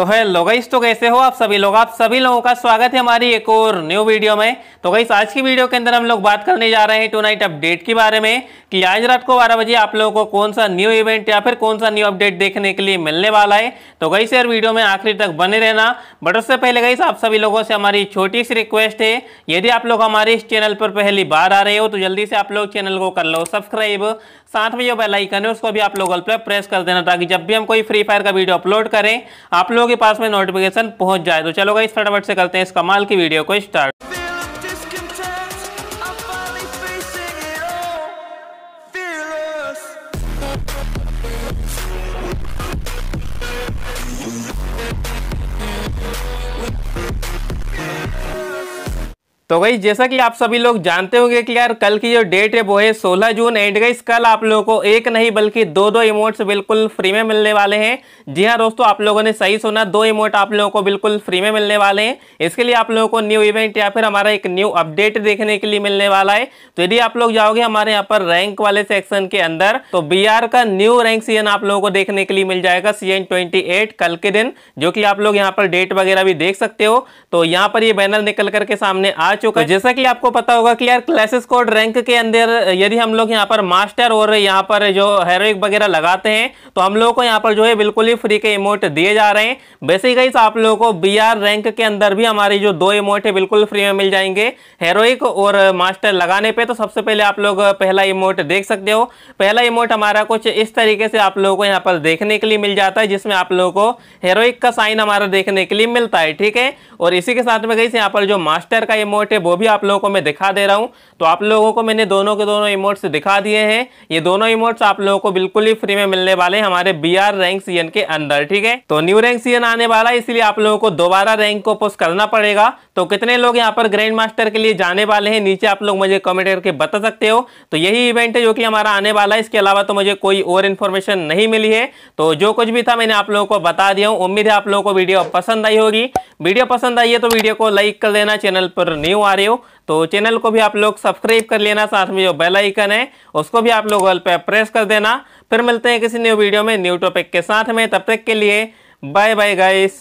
तो है गईस तो कैसे हो आप सभी लोग आप सभी लोगों का स्वागत है हमारी एक और न्यू वीडियो में तो गईस आज की वीडियो के अंदर हम लोग बात करने जा रहे हैं टू नाइट अपडेट के बारे में कि आज रात को बारह बजे आप लोगों को कौन सा न्यू इवेंट या फिर कौन सा न्यू अपडेट देखने के लिए मिलने वाला है तो गई यार वीडियो में आखिरी तक बने रहना बट उससे पहले गईस आप सभी लोगों से हमारी छोटी सी रिक्वेस्ट है यदि आप लोग हमारे इस चैनल पर पहली बार आ रहे हो तो जल्दी से आप लोग चैनल को कर लो सब्सक्राइब साथ में जो बेलाइकन है उसको भी आप लोग प्रेस कर देना ताकि जब भी हम कोई फ्री फायर का वीडियो अपलोड करें आप लोग के पास में नोटिफिकेशन पहुंच जाए तो चलो इस फटाफट से करते हैं इस कमाल की वीडियो को स्टार्ट तो गई जैसा कि आप सभी लोग जानते होंगे कि यार कल की जो डेट है वो है 16 जून एंड गई कल आप लोगों को एक नहीं बल्कि दो दो इमोट्स बिल्कुल फ्री में मिलने वाले हैं जी हाँ दोस्तों आप लोगों ने सही सुना दो इमोट आप लोगों को बिल्कुल फ्री में मिलने वाले हैं इसके लिए आप लोगों को न्यू इवेंट या फिर हमारा एक न्यू अपडेट देखने के लिए मिलने वाला है तो यदि आप लोग जाओगे हमारे यहाँ पर रैंक वाले सेक्शन के अंदर तो बी का न्यू रैंक सीजन आप लोगों को देखने के लिए मिल जाएगा सीजन ट्वेंटी कल के दिन जो कि आप लोग यहाँ पर डेट वगैरह भी देख सकते हो तो यहाँ पर ये बैनर निकल करके सामने आ चुका है तो जैसा कि आपको पता होगा कि यार क्लासेस कोड रैंक के अंदर यदि हम लोग यहाँ पर मास्टर और यहाँ पर जो हेरोइक वगैरह लगाते हैं तो हम लोगों को यहाँ पर जो है बिल्कुल ही फ्री के इमोट दिए जा रहे हैं वैसे ही गई आप लोगों को बी रैंक के अंदर भी हमारी जो दो इमोट है बिल्कुल फ्री में मिल जाएंगे हेरोइक और मास्टर लगाने पर तो सबसे पहले आप लोग पहला इमोट देख सकते हो पहला इमोट हमारा कुछ इस तरीके से आप लोगों को यहाँ पर देखने के लिए मिल जाता है जिसमें आप लोगों को हेरोइक का साइन हमारा देखने के लिए मिलता है ठीक है और इसी के साथ में गई यहाँ पर जो मास्टर का इमोट इमोट है वो भी आप लोगों को मैं दिखा दे रहा हूँ तो आप लोगों को मैंने दोनों के दोनों इमोट्स दिखा दिए हैं ये दोनों इमोट्स आप लोगों को बिल्कुल ही फ्री में मिलने वाले हैं हमारे बी आर रैंक सी के अंदर ठीक है तो न्यू रैंक सी आने वाला है इसलिए आप लोगों को दोबारा रैंक को पोस्ट करना पड़ेगा तो कितने लोग यहाँ पर ग्रैंड मास्टर के लिए जाने वाले हैं नीचे आप लोग मुझे कमेंट करके बता सकते हो तो यही इवेंट है जो कि हमारा आने वाला है इसके अलावा तो मुझे कोई और इन्फॉर्मेशन नहीं मिली है तो जो कुछ भी था मैंने आप लोगों को बता दिया हूँ उम्मीद है आप लोगों को वीडियो पसंद आई होगी वीडियो पसंद आई है तो वीडियो को लाइक कर देना चैनल पर न्यू आ रहे हो तो चैनल को भी आप लोग सब्सक्राइब कर लेना साथ में जो बेल आइकन है उसको भी आप लोग पे प्रेस कर देना फिर मिलते हैं किसी न्यू वीडियो में न्यू टॉपिक के साथ में तब तक के लिए बाय बाय गाइस